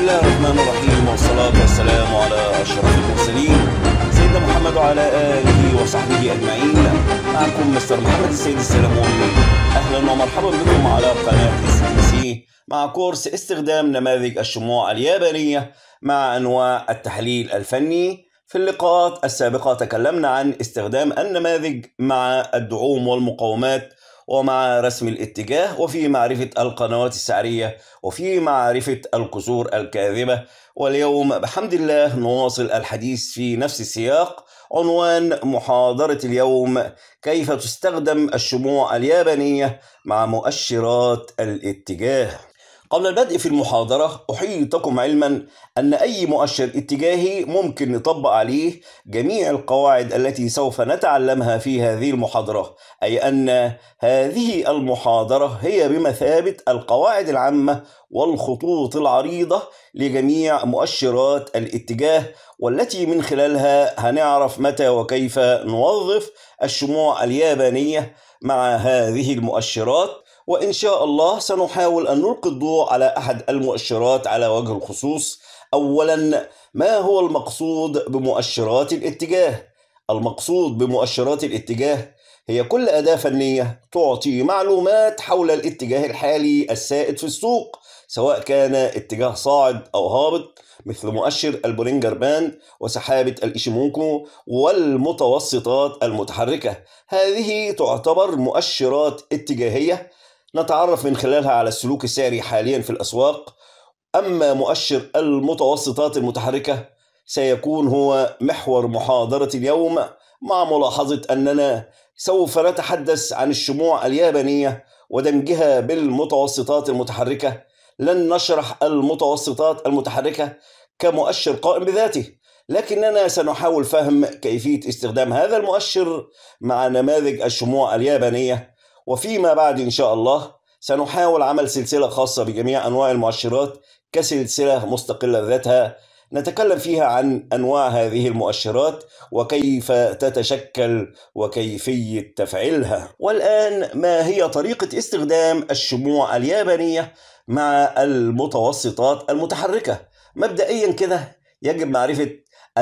الله الرحمن الرحيم والصلاة والسلام على أشرف المرسلين سيدنا محمد وعلى آله وصحبه أجمعين معكم مستر محمد السيد السلموني أهلا ومرحبا بكم على قناة اس بي سي مع كورس استخدام نماذج الشموع اليابانية مع أنواع التحليل الفني في اللقاءات السابقة تكلمنا عن استخدام النماذج مع الدعوم والمقاومات ومع رسم الاتجاه وفي معرفة القنوات السعرية وفي معرفة الكسور الكاذبة واليوم بحمد الله نواصل الحديث في نفس السياق عنوان محاضرة اليوم كيف تستخدم الشموع اليابانية مع مؤشرات الاتجاه قبل البدء في المحاضرة أحيطكم علما أن أي مؤشر اتجاهي ممكن نطبق عليه جميع القواعد التي سوف نتعلمها في هذه المحاضرة أي أن هذه المحاضرة هي بمثابة القواعد العامة والخطوط العريضة لجميع مؤشرات الاتجاه والتي من خلالها هنعرف متى وكيف نوظف الشموع اليابانية مع هذه المؤشرات وإن شاء الله سنحاول أن نلقي الضوء على أحد المؤشرات على وجه الخصوص أولا ما هو المقصود بمؤشرات الاتجاه؟ المقصود بمؤشرات الاتجاه هي كل أداة فنية تعطي معلومات حول الاتجاه الحالي السائد في السوق سواء كان اتجاه صاعد أو هابط مثل مؤشر البولينجر بان وسحابة الإشيموكو والمتوسطات المتحركة هذه تعتبر مؤشرات اتجاهية نتعرف من خلالها على السلوك السعري حاليا في الأسواق أما مؤشر المتوسطات المتحركة سيكون هو محور محاضرة اليوم مع ملاحظة أننا سوف نتحدث عن الشموع اليابانية ودمجها بالمتوسطات المتحركة لن نشرح المتوسطات المتحركة كمؤشر قائم بذاته لكننا سنحاول فهم كيفية استخدام هذا المؤشر مع نماذج الشموع اليابانية وفيما بعد إن شاء الله سنحاول عمل سلسلة خاصة بجميع أنواع المؤشرات كسلسلة مستقلة ذاتها نتكلم فيها عن أنواع هذه المؤشرات وكيف تتشكل وكيفية تفعيلها والآن ما هي طريقة استخدام الشموع اليابانية مع المتوسطات المتحركة مبدئيا كده يجب معرفة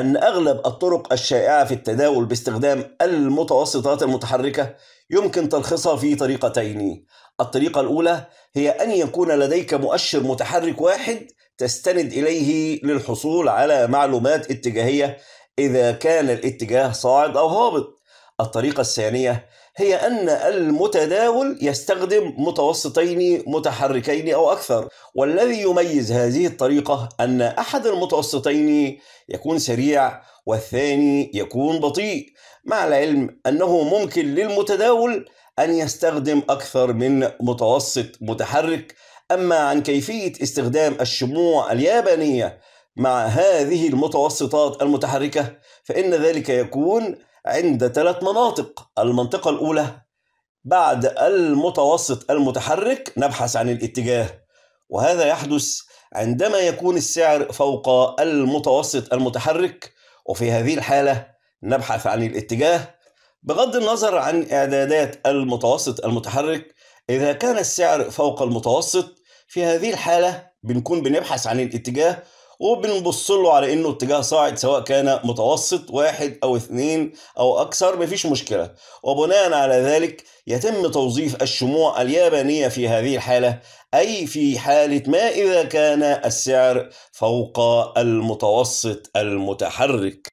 أن أغلب الطرق الشائعة في التداول باستخدام المتوسطات المتحركة يمكن تلخيصها في طريقتين. الطريقة الأولى هي أن يكون لديك مؤشر متحرك واحد تستند إليه للحصول على معلومات اتجاهية إذا كان الاتجاه صاعد أو هابط. الطريقة الثانية هي أن المتداول يستخدم متوسطين متحركين أو أكثر والذي يميز هذه الطريقة أن أحد المتوسطين يكون سريع والثاني يكون بطيء مع العلم أنه ممكن للمتداول أن يستخدم أكثر من متوسط متحرك أما عن كيفية استخدام الشموع اليابانية مع هذه المتوسطات المتحركة فإن ذلك يكون عند ثلاث مناطق المنطقة الأولى بعد المتوسط المتحرك نبحث عن الاتجاه وهذا يحدث عندما يكون السعر فوق المتوسط المتحرك وفي هذه الحالة نبحث عن الاتجاه بغض النظر عن إعدادات المتوسط المتحرك إذا كان السعر فوق المتوسط في هذه الحالة بنكون بنبحث عن الاتجاه وبنبص له على انه اتجاه صاعد سواء كان متوسط واحد او اثنين او اكثر مفيش مشكله وبناء على ذلك يتم توظيف الشموع اليابانيه في هذه الحاله اي في حاله ما اذا كان السعر فوق المتوسط المتحرك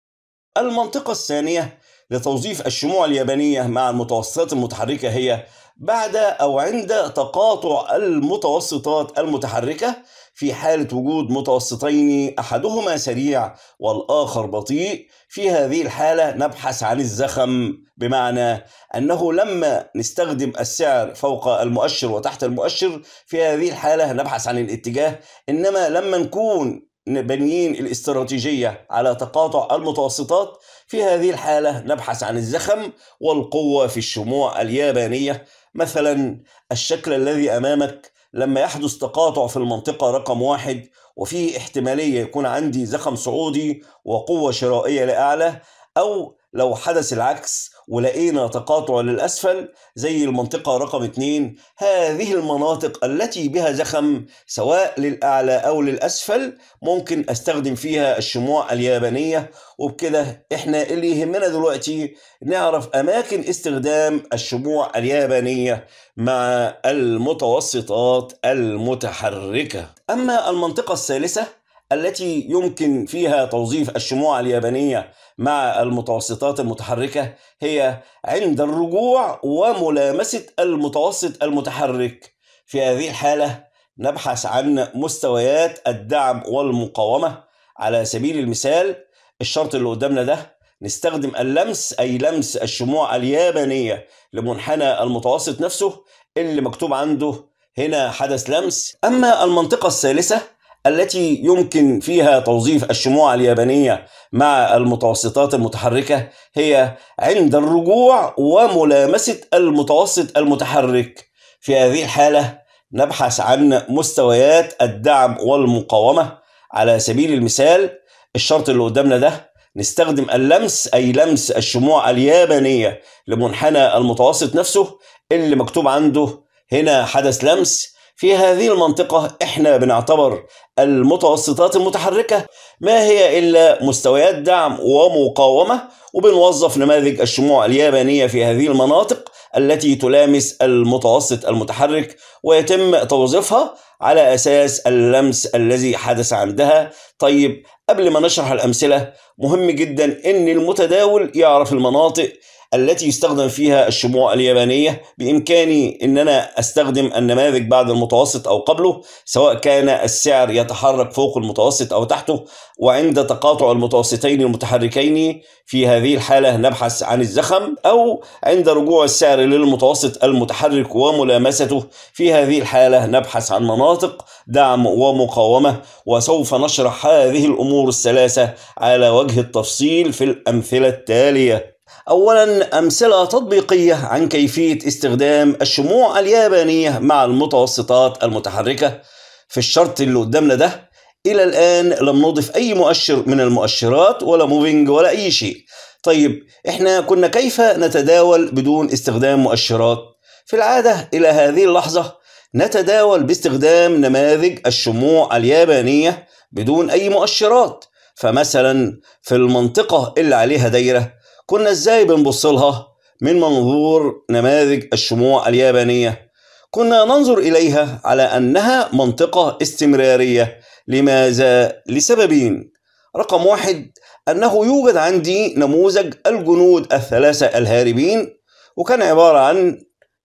المنطقه الثانيه لتوظيف الشموع اليابانية مع المتوسطات المتحركة هي بعد أو عند تقاطع المتوسطات المتحركة في حالة وجود متوسطين أحدهما سريع والآخر بطيء في هذه الحالة نبحث عن الزخم بمعنى أنه لما نستخدم السعر فوق المؤشر وتحت المؤشر في هذه الحالة نبحث عن الاتجاه إنما لما نكون بنيين الاستراتيجية على تقاطع المتوسطات في هذه الحالة نبحث عن الزخم والقوة في الشموع اليابانية مثلا الشكل الذي أمامك لما يحدث تقاطع في المنطقة رقم واحد وفي احتمالية يكون عندي زخم صعودي وقوة شرائية لأعلى أو لو حدث العكس ولقينا تقاطع للأسفل زي المنطقة رقم 2 هذه المناطق التي بها زخم سواء للأعلى أو للأسفل ممكن أستخدم فيها الشموع اليابانية وبكده إحنا اللي يهمنا دلوقتي نعرف أماكن استخدام الشموع اليابانية مع المتوسطات المتحركة أما المنطقة الثالثة التي يمكن فيها توظيف الشموع اليابانية مع المتوسطات المتحركة هي عند الرجوع وملامسة المتوسط المتحرك في هذه الحالة نبحث عن مستويات الدعم والمقاومة على سبيل المثال الشرط اللي قدامنا ده نستخدم اللمس أي لمس الشموع اليابانية لمنحنى المتوسط نفسه اللي مكتوب عنده هنا حدث لمس أما المنطقة الثالثة التي يمكن فيها توظيف الشموع اليابانية مع المتوسطات المتحركة هي عند الرجوع وملامسة المتوسط المتحرك في هذه الحالة نبحث عن مستويات الدعم والمقاومة على سبيل المثال الشرط اللي قدامنا ده نستخدم اللمس أي لمس الشموع اليابانية لمنحنى المتوسط نفسه اللي مكتوب عنده هنا حدث لمس في هذه المنطقة احنا بنعتبر المتوسطات المتحركة ما هي إلا مستويات دعم ومقاومة وبنوظف نماذج الشموع اليابانية في هذه المناطق التي تلامس المتوسط المتحرك ويتم توظيفها على أساس اللمس الذي حدث عندها طيب قبل ما نشرح الأمثلة مهم جدا أن المتداول يعرف المناطق التي يستخدم فيها الشموع اليابانية بإمكاني أن أنا أستخدم النماذج بعد المتوسط أو قبله سواء كان السعر يتحرك فوق المتوسط أو تحته وعند تقاطع المتوسطين المتحركين في هذه الحالة نبحث عن الزخم أو عند رجوع السعر للمتوسط المتحرك وملامسته في هذه الحالة نبحث عن مناطق دعم ومقاومة وسوف نشرح هذه الأمور الثلاثة على وجه التفصيل في الأمثلة التالية أولا أمثلة تطبيقية عن كيفية استخدام الشموع اليابانية مع المتوسطات المتحركة في الشرط اللي قدامنا ده إلى الآن لم نضف أي مؤشر من المؤشرات ولا موفينج ولا أي شيء طيب إحنا كنا كيف نتداول بدون استخدام مؤشرات في العادة إلى هذه اللحظة نتداول باستخدام نماذج الشموع اليابانية بدون أي مؤشرات فمثلا في المنطقة اللي عليها دايرة كنا ازاي بنبص لها من منظور نماذج الشموع اليابانية كنا ننظر إليها على أنها منطقة استمرارية لماذا؟ لسببين رقم واحد أنه يوجد عندي نموذج الجنود الثلاثة الهاربين وكان عبارة عن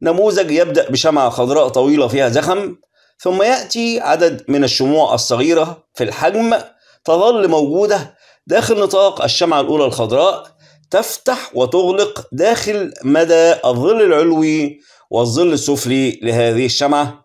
نموذج يبدأ بشمعة خضراء طويلة فيها زخم ثم يأتي عدد من الشموع الصغيرة في الحجم تظل موجودة داخل نطاق الشمعة الأولى الخضراء تفتح وتغلق داخل مدى الظل العلوي والظل السفلي لهذه الشمعة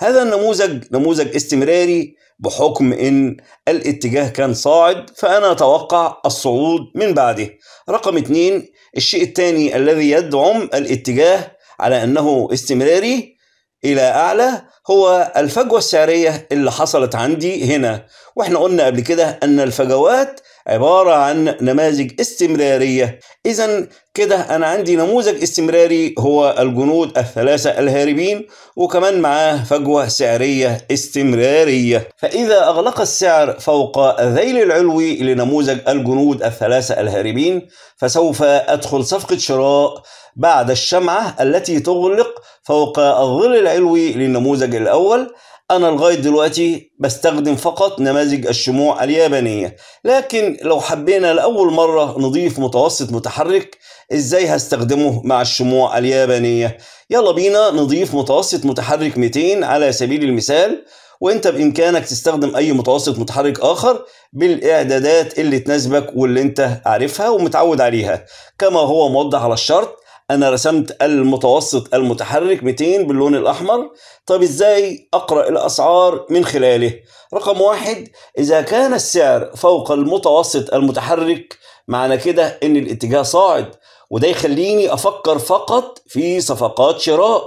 هذا النموذج نموذج استمراري بحكم ان الاتجاه كان صاعد فانا اتوقع الصعود من بعده رقم اتنين الشيء الثاني الذي يدعم الاتجاه على انه استمراري الى اعلى هو الفجوه السعريه اللي حصلت عندي هنا واحنا قلنا قبل كده ان الفجوات عبارة عن نماذج استمرارية إذا كده أنا عندي نموذج استمراري هو الجنود الثلاثة الهاربين وكمان معاه فجوة سعرية استمرارية فإذا أغلق السعر فوق ذيل العلوي لنموذج الجنود الثلاثة الهاربين فسوف أدخل صفقة شراء بعد الشمعة التي تغلق فوق الظل العلوي للنموذج الأول أنا لغاية دلوقتي بستخدم فقط نماذج الشموع اليابانية لكن لو حبينا لأول مرة نضيف متوسط متحرك إزاي هستخدمه مع الشموع اليابانية يلا بينا نضيف متوسط متحرك 200 على سبيل المثال وانت بامكانك تستخدم اي متوسط متحرك اخر بالاعدادات اللي تناسبك واللي انت عارفها ومتعود عليها كما هو موضح على الشرط انا رسمت المتوسط المتحرك 200 باللون الاحمر طب ازاي اقرا الاسعار من خلاله رقم واحد اذا كان السعر فوق المتوسط المتحرك معنى كده ان الاتجاه صاعد وده يخليني افكر فقط في صفقات شراء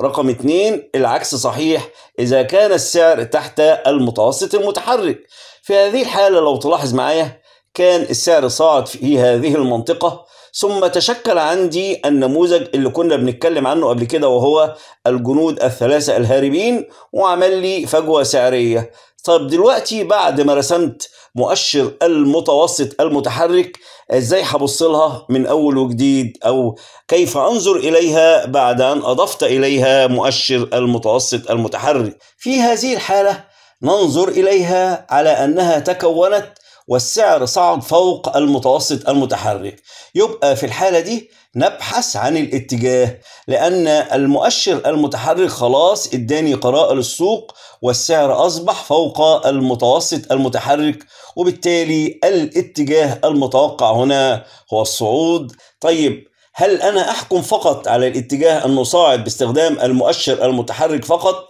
رقم اتنين العكس صحيح إذا كان السعر تحت المتوسط المتحرك في هذه الحالة لو تلاحظ معايا كان السعر صاعد في هذه المنطقة ثم تشكل عندي النموذج اللي كنا بنتكلم عنه قبل كده وهو الجنود الثلاثة الهاربين وعمل لي فجوة سعرية طب دلوقتي بعد ما رسمت مؤشر المتوسط المتحرك ازاي هبص لها من اول وجديد او كيف انظر اليها بعد ان اضفت اليها مؤشر المتوسط المتحرك في هذه الحاله ننظر اليها على انها تكونت والسعر صعد فوق المتوسط المتحرك يبقى في الحالة دي نبحث عن الاتجاه لأن المؤشر المتحرك خلاص اداني قراءة للسوق والسعر أصبح فوق المتوسط المتحرك وبالتالي الاتجاه المتوقع هنا هو الصعود طيب هل أنا أحكم فقط على الاتجاه المصاعد باستخدام المؤشر المتحرك فقط؟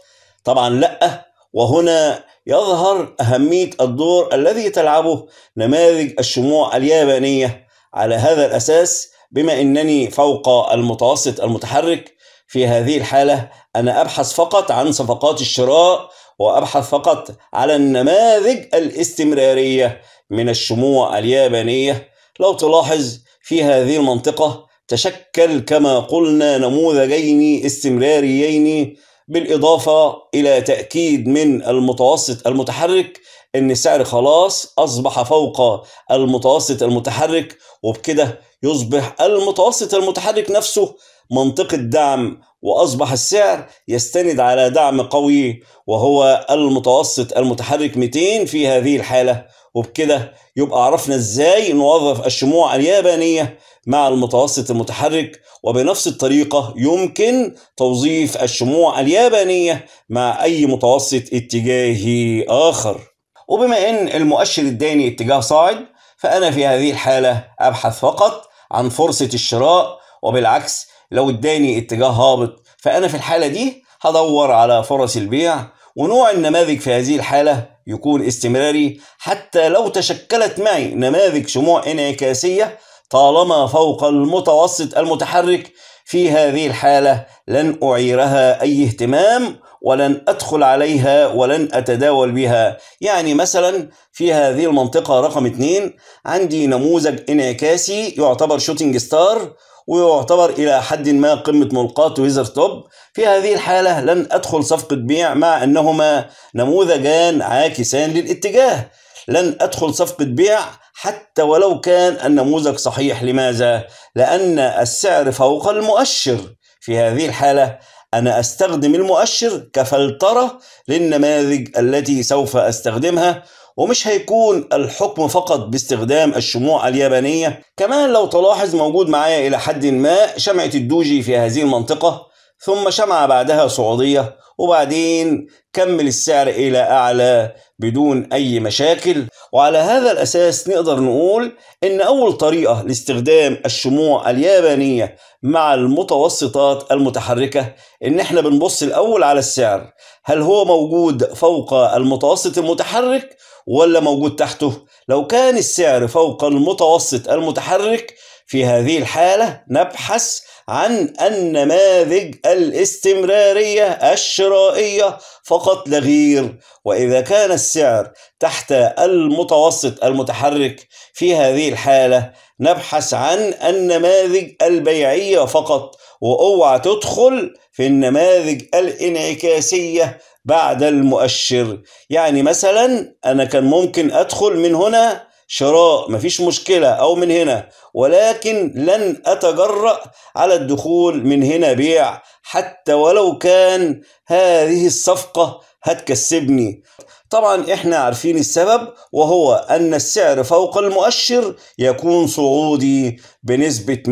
طبعا لأ وهنا يظهر أهمية الدور الذي تلعبه نماذج الشموع اليابانية على هذا الأساس بما أنني فوق المتوسط المتحرك في هذه الحالة أنا أبحث فقط عن صفقات الشراء وأبحث فقط على النماذج الاستمرارية من الشموع اليابانية لو تلاحظ في هذه المنطقة تشكل كما قلنا نموذجين استمراريين بالإضافة إلى تأكيد من المتوسط المتحرك إن السعر خلاص أصبح فوق المتوسط المتحرك وبكده يصبح المتوسط المتحرك نفسه منطقة دعم وأصبح السعر يستند على دعم قوي وهو المتوسط المتحرك 200 في هذه الحالة وبكده يبقى عرفنا ازاي نوظف الشموع اليابانية مع المتوسط المتحرك وبنفس الطريقة يمكن توظيف الشموع اليابانية مع أي متوسط اتجاهي آخر وبما أن المؤشر الداني اتجاه صاعد فأنا في هذه الحالة أبحث فقط عن فرصة الشراء وبالعكس لو اداني اتجاه هابط فأنا في الحالة دي هدور على فرص البيع ونوع النماذج في هذه الحالة يكون استمراري حتى لو تشكلت معي نماذج شموع انعكاسية طالما فوق المتوسط المتحرك في هذه الحالة لن أعيرها أي اهتمام ولن أدخل عليها ولن أتداول بها يعني مثلا في هذه المنطقة رقم 2 عندي نموذج انعكاسي يعتبر شوتينج ستار ويعتبر إلى حد ما قمة ملقاة ويزر توب في هذه الحالة لن أدخل صفقة بيع مع أنهما نموذجان عاكسان للاتجاه لن أدخل صفقة بيع حتى ولو كان النموذج صحيح لماذا؟ لأن السعر فوق المؤشر في هذه الحالة أنا أستخدم المؤشر كفلترة للنماذج التي سوف أستخدمها ومش هيكون الحكم فقط باستخدام الشموع اليابانية كمان لو تلاحظ موجود معايا إلى حد ما شمعة الدوجي في هذه المنطقة ثم شمعة بعدها سعودية وبعدين كمل السعر إلى أعلى بدون أي مشاكل وعلى هذا الأساس نقدر نقول إن أول طريقة لاستخدام الشموع اليابانية مع المتوسطات المتحركة إن إحنا بنبص الأول على السعر هل هو موجود فوق المتوسط المتحرك ولا موجود تحته لو كان السعر فوق المتوسط المتحرك في هذه الحالة نبحث عن النماذج الاستمرارية الشرائية فقط لا غير وإذا كان السعر تحت المتوسط المتحرك في هذه الحالة نبحث عن النماذج البيعية فقط وأوعى تدخل في النماذج الانعكاسية بعد المؤشر يعني مثلا أنا كان ممكن أدخل من هنا شراء مفيش مشكلة أو من هنا ولكن لن أتجرأ على الدخول من هنا بيع حتى ولو كان هذه الصفقة هتكسبني طبعا احنا عارفين السبب وهو ان السعر فوق المؤشر يكون صعودي بنسبة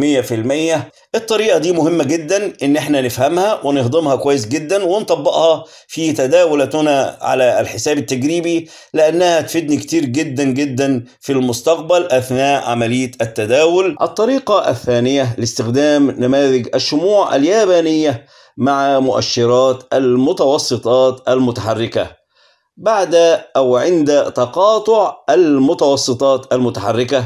100% الطريقة دي مهمة جدا ان احنا نفهمها ونهضمها كويس جدا ونطبقها في تداولتنا على الحساب التجريبي لانها تفيدني كتير جدا جدا في المستقبل اثناء عملية التداول الطريقة الثانية لاستخدام نماذج الشموع اليابانية مع مؤشرات المتوسطات المتحركة بعد أو عند تقاطع المتوسطات المتحركة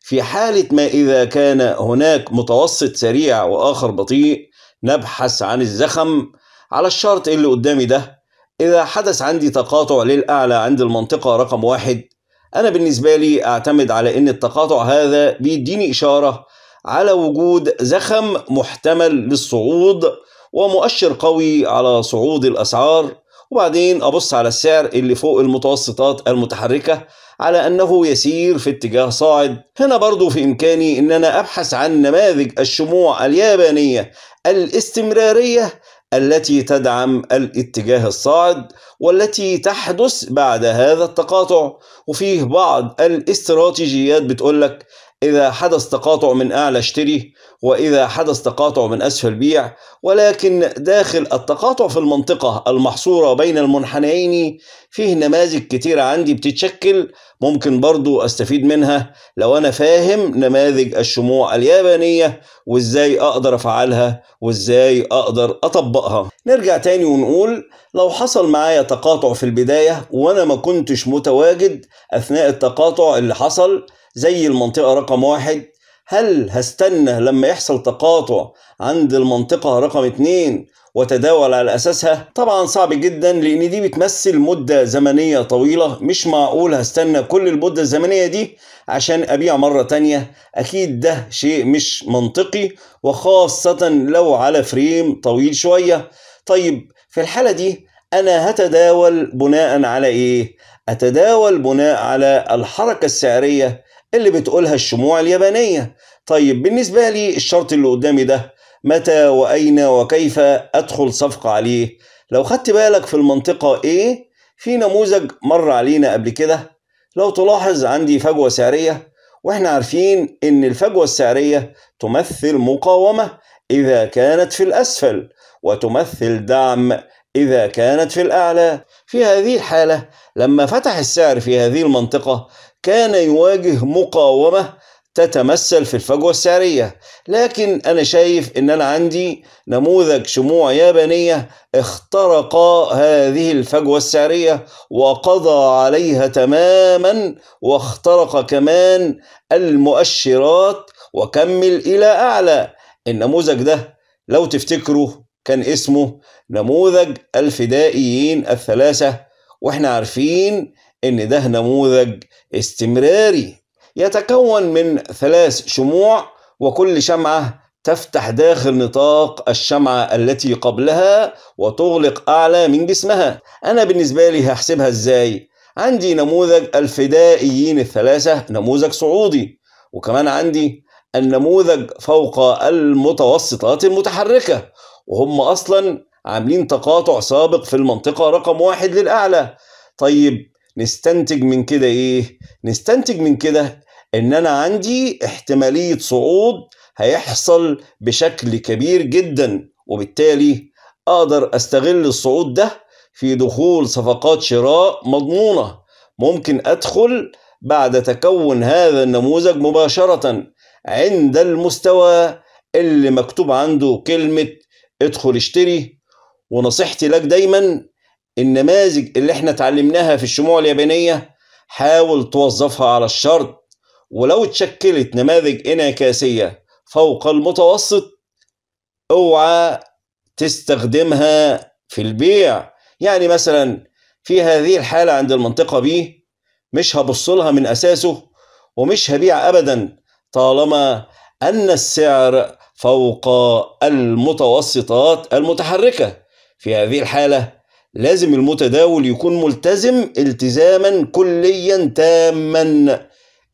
في حالة ما إذا كان هناك متوسط سريع وآخر بطيء نبحث عن الزخم على الشرط اللي قدامي ده إذا حدث عندي تقاطع للأعلى عند المنطقة رقم واحد أنا بالنسبة لي أعتمد على إن التقاطع هذا بيديني إشارة على وجود زخم محتمل للصعود ومؤشر قوي على صعود الأسعار وبعدين أبص على السعر اللي فوق المتوسطات المتحركة على أنه يسير في اتجاه صاعد هنا برضو في إمكاني أن أنا أبحث عن نماذج الشموع اليابانية الاستمرارية التي تدعم الاتجاه الصاعد والتي تحدث بعد هذا التقاطع وفيه بعض الاستراتيجيات بتقولك إذا حدث تقاطع من أعلى اشتري وإذا حدث تقاطع من أسفل بيع ولكن داخل التقاطع في المنطقة المحصورة بين المنحنيين فيه نماذج كتيرة عندي بتتشكل ممكن برضو أستفيد منها لو أنا فاهم نماذج الشموع اليابانية وإزاي أقدر أفعلها وإزاي أقدر أطبقها نرجع تاني ونقول لو حصل معايا تقاطع في البداية وأنا ما كنتش متواجد أثناء التقاطع اللي حصل زي المنطقة رقم واحد هل هستنى لما يحصل تقاطع عند المنطقة رقم اتنين وتداول على أساسها؟ طبعا صعب جدا لأن دي بتمثل مدة زمنية طويلة مش معقول هستنى كل المدة الزمنية دي عشان أبيع مرة تانية أكيد ده شيء مش منطقي وخاصة لو على فريم طويل شوية طيب في الحالة دي أنا هتداول بناء على إيه؟ أتداول بناء على الحركة السعرية اللي بتقولها الشموع اليابانية طيب بالنسبة لي الشرط اللي قدامي ده متى وأين وكيف أدخل صفقة عليه لو خدت بالك في المنطقة A في نموذج مر علينا قبل كده لو تلاحظ عندي فجوة سعرية واحنا عارفين ان الفجوة السعرية تمثل مقاومة اذا كانت في الاسفل وتمثل دعم اذا كانت في الاعلى في هذه الحالة لما فتح السعر في هذه المنطقة كان يواجه مقاومة تتمثل في الفجوة السعرية لكن أنا شايف أن أنا عندي نموذج شموع يابانية اخترق هذه الفجوة السعرية وقضى عليها تماما واخترق كمان المؤشرات وكمل إلى أعلى النموذج ده لو تفتكروا كان اسمه نموذج الفدائيين الثلاثة واحنا عارفين إن ده نموذج استمراري يتكون من ثلاث شموع وكل شمعة تفتح داخل نطاق الشمعة التي قبلها وتغلق أعلى من جسمها أنا بالنسبة لي هحسبها إزاي؟ عندي نموذج الفدائيين الثلاثة نموذج صعودي وكمان عندي النموذج فوق المتوسطات المتحركة وهم أصلا عاملين تقاطع سابق في المنطقة رقم واحد للأعلى طيب نستنتج من كده ايه نستنتج من كده ان انا عندي احتماليه صعود هيحصل بشكل كبير جدا وبالتالي اقدر استغل الصعود ده في دخول صفقات شراء مضمونه ممكن ادخل بعد تكون هذا النموذج مباشره عند المستوى اللي مكتوب عنده كلمه ادخل اشتري ونصيحتي لك دايما النماذج اللي احنا اتعلمناها في الشموع اليابانية حاول توظفها على الشرط ولو اتشكلت نماذج انعكاسية فوق المتوسط اوعى تستخدمها في البيع يعني مثلا في هذه الحالة عند المنطقة بي مش هبصلها من أساسه ومش هبيع أبدا طالما أن السعر فوق المتوسطات المتحركة في هذه الحالة لازم المتداول يكون ملتزم التزاما كليا تاما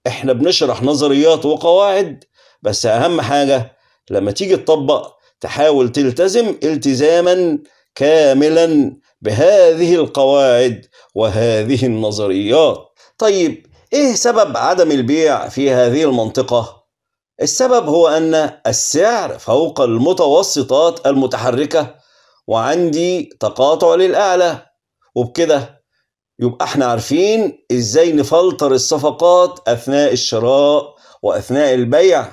احنا بنشرح نظريات وقواعد بس اهم حاجة لما تيجي تطبق تحاول تلتزم التزاما كاملا بهذه القواعد وهذه النظريات طيب ايه سبب عدم البيع في هذه المنطقة؟ السبب هو ان السعر فوق المتوسطات المتحركة وعندي تقاطع للأعلى وبكده يبقى احنا عارفين ازاي نفلتر الصفقات أثناء الشراء وأثناء البيع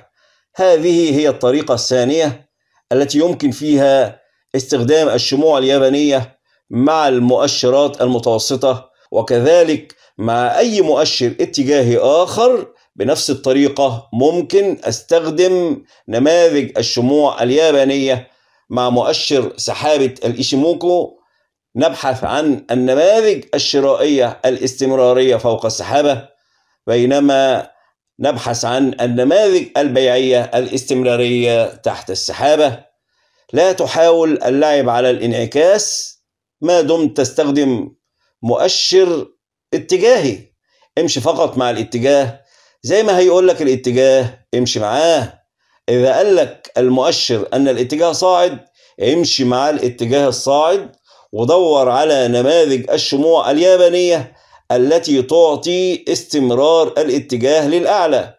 هذه هي الطريقة الثانية التي يمكن فيها استخدام الشموع اليابانية مع المؤشرات المتوسطة وكذلك مع أي مؤشر اتجاهي آخر بنفس الطريقة ممكن أستخدم نماذج الشموع اليابانية مع مؤشر سحابة الإيشيموكو نبحث عن النماذج الشرائية الاستمرارية فوق السحابة بينما نبحث عن النماذج البيعية الاستمرارية تحت السحابة لا تحاول اللعب على الانعكاس ما دمت تستخدم مؤشر اتجاهي امشي فقط مع الاتجاه زي ما هيقول لك الاتجاه امشي معاه إذا قال لك المؤشر أن الاتجاه صاعد امشي مع الاتجاه الصاعد ودور على نماذج الشموع اليابانية التي تعطي استمرار الاتجاه للأعلى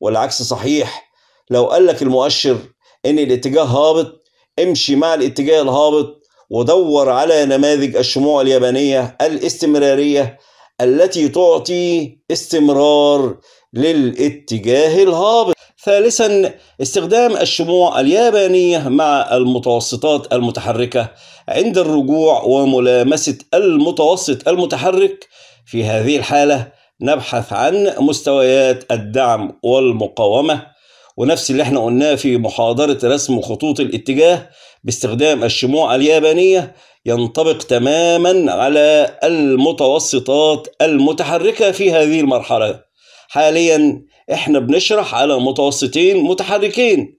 والعكس صحيح لو قال لك المؤشر إن الاتجاه هابط امشي مع الاتجاه الهابط ودور على نماذج الشموع اليابانية الاستمرارية التي تعطي استمرار للاتجاه الهابط ثالثا استخدام الشموع اليابانية مع المتوسطات المتحركة عند الرجوع وملامسة المتوسط المتحرك في هذه الحالة نبحث عن مستويات الدعم والمقاومة ونفس اللي احنا قلناه في محاضرة رسم خطوط الاتجاه باستخدام الشموع اليابانية ينطبق تماما على المتوسطات المتحركة في هذه المرحلة حاليا احنا بنشرح على متوسطين متحركين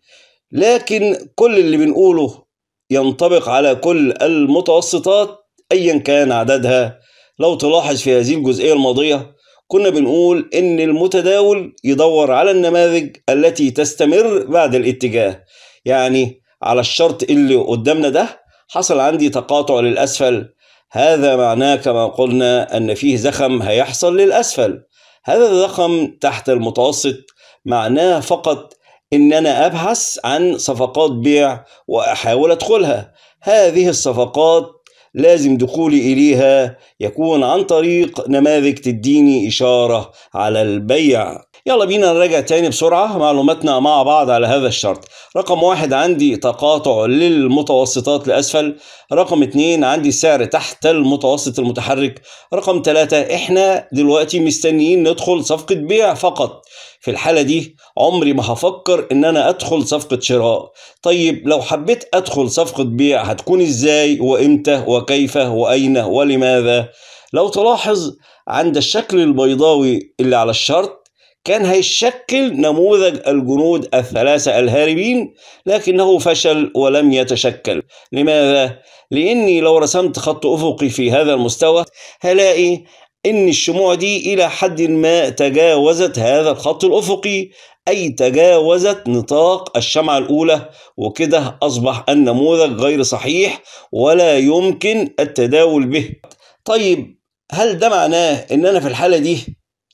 لكن كل اللي بنقوله ينطبق على كل المتوسطات ايا كان عددها لو تلاحظ في هذه الجزئيه الماضيه كنا بنقول ان المتداول يدور على النماذج التي تستمر بعد الاتجاه يعني على الشرط اللي قدامنا ده حصل عندي تقاطع للاسفل هذا معناه كما قلنا ان فيه زخم هيحصل للاسفل هذا الرقم تحت المتوسط معناه فقط إن أنا أبحث عن صفقات بيع وأحاول أدخلها هذه الصفقات لازم دخولي إليها يكون عن طريق نماذج تديني إشارة على البيع يلا بينا نراجع تاني بسرعة معلوماتنا مع بعض على هذا الشرط رقم واحد عندي تقاطع للمتوسطات لأسفل رقم اتنين عندي سعر تحت المتوسط المتحرك رقم تلاتة احنا دلوقتي مستنيين ندخل صفقة بيع فقط في الحالة دي عمري ما هفكر ان انا ادخل صفقة شراء طيب لو حبيت ادخل صفقة بيع هتكون ازاي وامتى وكيف واين ولماذا لو تلاحظ عند الشكل البيضاوي اللي على الشرط كان هيشكل نموذج الجنود الثلاثة الهاربين لكنه فشل ولم يتشكل لماذا؟ لأني لو رسمت خط أفقي في هذا المستوى هلاقي إن الشموع دي إلى حد ما تجاوزت هذا الخط الأفقي أي تجاوزت نطاق الشمعة الأولى وكده أصبح النموذج غير صحيح ولا يمكن التداول به طيب هل ده معناه إن أنا في الحالة دي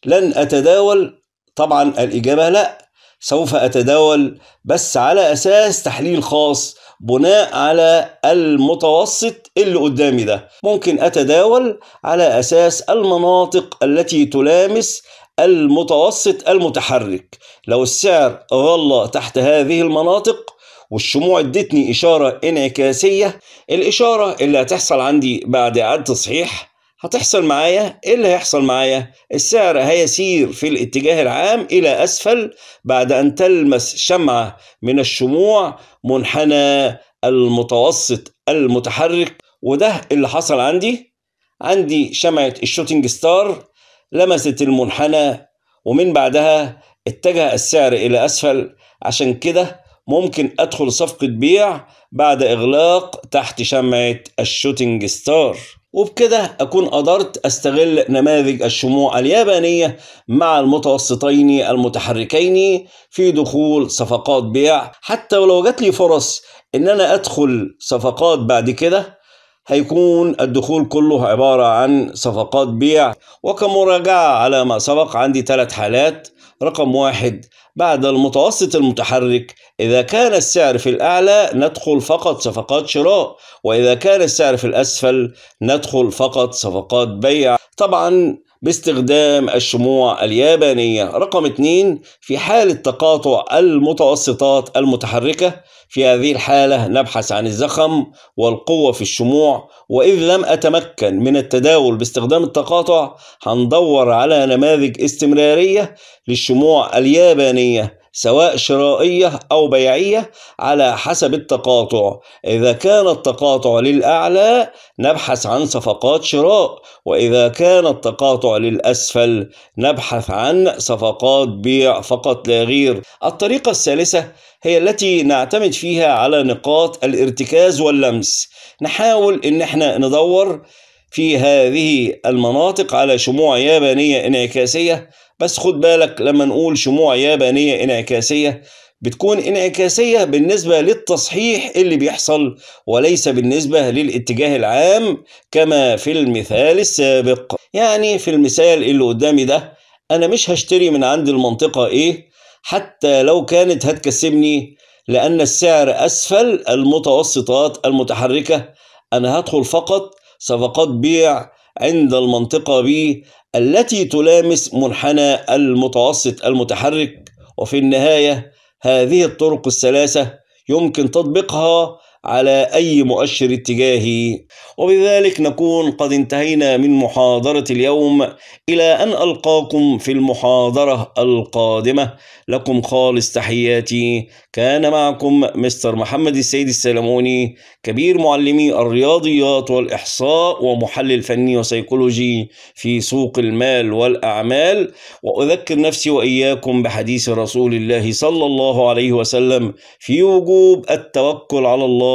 لن أتداول طبعا الإجابة لا سوف أتداول بس على أساس تحليل خاص بناء على المتوسط اللي قدامي ده ممكن أتداول على أساس المناطق التي تلامس المتوسط المتحرك لو السعر غلى تحت هذه المناطق والشموع ادتني إشارة انعكاسية الإشارة اللي هتحصل عندي بعد إعادة تصحيح هتحصل معايا ايه اللي هيحصل معايا السعر هيسير في الاتجاه العام الى اسفل بعد ان تلمس شمعة من الشموع منحنى المتوسط المتحرك وده اللي حصل عندي عندي شمعة الشوتينج ستار لمست المنحنى ومن بعدها اتجه السعر إلى أسفل عشان كده ممكن أدخل صفقة بيع بعد إغلاق تحت شمعة الشوتينج ستار وبكده أكون قدرت أستغل نماذج الشموع اليابانية مع المتوسطين المتحركين في دخول صفقات بيع حتى ولو جات لي فرص إن أنا أدخل صفقات بعد كده هيكون الدخول كله عبارة عن صفقات بيع وكمراجعة على ما سبق عندي ثلاث حالات رقم واحد بعد المتوسط المتحرك إذا كان السعر في الأعلى ندخل فقط صفقات شراء وإذا كان السعر في الأسفل ندخل فقط صفقات بيع طبعا باستخدام الشموع اليابانية رقم 2 في حالة تقاطع المتوسطات المتحركة في هذه الحالة نبحث عن الزخم والقوة في الشموع وإذ لم أتمكن من التداول باستخدام التقاطع هندور على نماذج استمرارية للشموع اليابانية سواء شرائية أو بيعية على حسب التقاطع إذا كان التقاطع للأعلى نبحث عن صفقات شراء وإذا كان التقاطع للأسفل نبحث عن صفقات بيع فقط لا غير الطريقة الثالثة هي التي نعتمد فيها على نقاط الارتكاز واللمس نحاول إن احنا ندور في هذه المناطق على شموع يابانية انعكاسية بس خد بالك لما نقول شموع يابانية انعكاسية بتكون انعكاسية بالنسبة للتصحيح اللي بيحصل وليس بالنسبة للاتجاه العام كما في المثال السابق يعني في المثال اللي قدامي ده أنا مش هشتري من عند المنطقة إيه حتى لو كانت هتكسبني لأن السعر أسفل المتوسطات المتحركة أنا هدخل فقط صفقات بيع عند المنطقة B التي تلامس منحنى المتوسط المتحرك وفي النهاية هذه الطرق الثلاثة يمكن تطبيقها على أي مؤشر اتجاهي وبذلك نكون قد انتهينا من محاضرة اليوم إلى أن ألقاكم في المحاضرة القادمة لكم خالص تحياتي كان معكم مستر محمد السيد السلموني كبير معلمي الرياضيات والإحصاء ومحلل فني وسيكولوجي في سوق المال والأعمال وأذكر نفسي وإياكم بحديث رسول الله صلى الله عليه وسلم في وجوب التوكل على الله